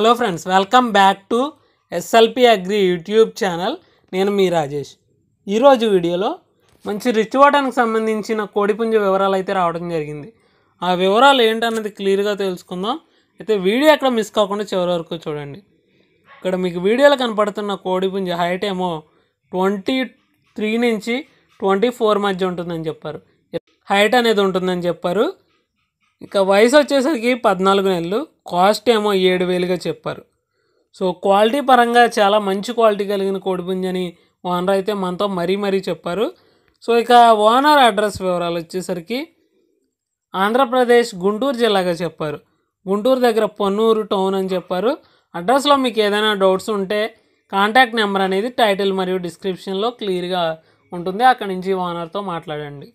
hello friends welcome back to SLP agri YouTube channel నేను మీ రాజేష్ ఈరోజు వీడియోలో మంచి రిచ్ వాటానికి సంబంధించిన కోడిపుంజ వివరాలు అయితే రావడం జరిగింది ఆ వివరాలు ఏంటన్నది క్లియర్గా తెలుసుకుందాం అయితే వీడియో ఎక్కడ మిస్ కాకుండా చివరి వరకు చూడండి ఇక్కడ మీకు వీడియోలో కనపడుతున్న కోడిపుంజ హైట్ ఏమో ట్వంటీ త్రీ నుంచి ట్వంటీ ఫోర్ మధ్య ఉంటుందని చెప్పారు హైట్ అనేది ఉంటుందని చెప్పారు ఇక వయసు వచ్చేసరికి పద్నాలుగు నెలలు కాస్ట్ ఏమో ఏడు వేలుగా చెప్పారు సో క్వాలిటీ పరంగా చాలా మంచి క్వాలిటీ కలిగిన కోడిపుంజని ఓనర్ అయితే మనతో మరీ మరీ చెప్పారు సో ఇక ఓనర్ అడ్రస్ వివరాలు వచ్చేసరికి ఆంధ్రప్రదేశ్ గుంటూరు జిల్లాగా చెప్పారు గుంటూరు దగ్గర పొన్నూరు టౌన్ అని చెప్పారు అడ్రస్లో మీకు ఏదైనా డౌట్స్ ఉంటే కాంటాక్ట్ నెంబర్ అనేది టైటిల్ మరియు డిస్క్రిప్షన్లో క్లియర్గా ఉంటుంది అక్కడి నుంచి ఓనర్తో మాట్లాడండి